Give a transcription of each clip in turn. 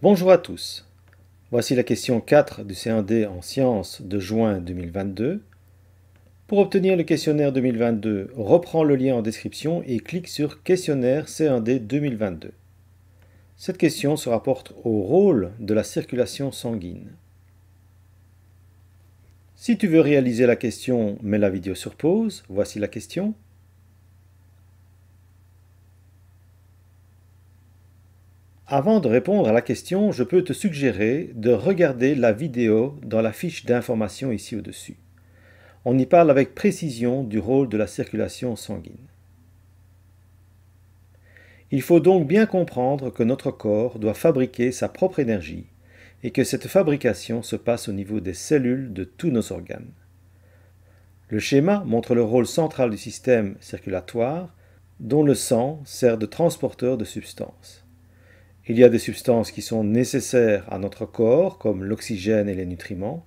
Bonjour à tous. Voici la question 4 du C1D en sciences de juin 2022. Pour obtenir le questionnaire 2022, reprends le lien en description et clique sur Questionnaire C1D 2022. Cette question se rapporte au rôle de la circulation sanguine. Si tu veux réaliser la question, mets la vidéo sur pause, voici la question. Avant de répondre à la question, je peux te suggérer de regarder la vidéo dans la fiche d'information ici au-dessus. On y parle avec précision du rôle de la circulation sanguine. Il faut donc bien comprendre que notre corps doit fabriquer sa propre énergie et que cette fabrication se passe au niveau des cellules de tous nos organes. Le schéma montre le rôle central du système circulatoire, dont le sang sert de transporteur de substances. Il y a des substances qui sont nécessaires à notre corps, comme l'oxygène et les nutriments,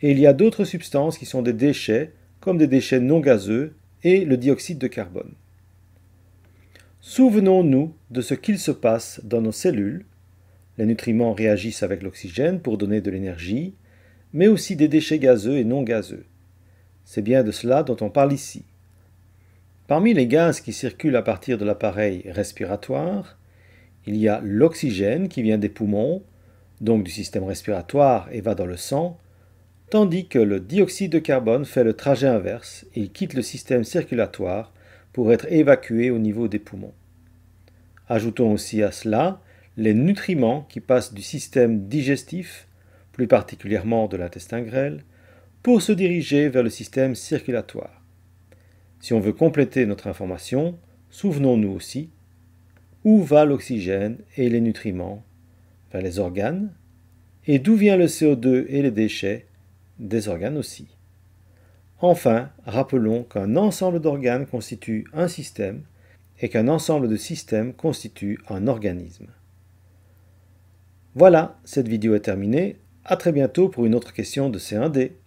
et il y a d'autres substances qui sont des déchets, comme des déchets non gazeux et le dioxyde de carbone. Souvenons-nous de ce qu'il se passe dans nos cellules. Les nutriments réagissent avec l'oxygène pour donner de l'énergie, mais aussi des déchets gazeux et non gazeux. C'est bien de cela dont on parle ici. Parmi les gaz qui circulent à partir de l'appareil respiratoire, il y a l'oxygène qui vient des poumons, donc du système respiratoire, et va dans le sang, tandis que le dioxyde de carbone fait le trajet inverse et quitte le système circulatoire pour être évacué au niveau des poumons. Ajoutons aussi à cela les nutriments qui passent du système digestif, plus particulièrement de l'intestin grêle, pour se diriger vers le système circulatoire. Si on veut compléter notre information, souvenons-nous aussi où va l'oxygène et les nutriments Vers les organes. Et d'où vient le CO2 et les déchets Des organes aussi. Enfin, rappelons qu'un ensemble d'organes constitue un système et qu'un ensemble de systèmes constitue un organisme. Voilà, cette vidéo est terminée. À très bientôt pour une autre question de C1D.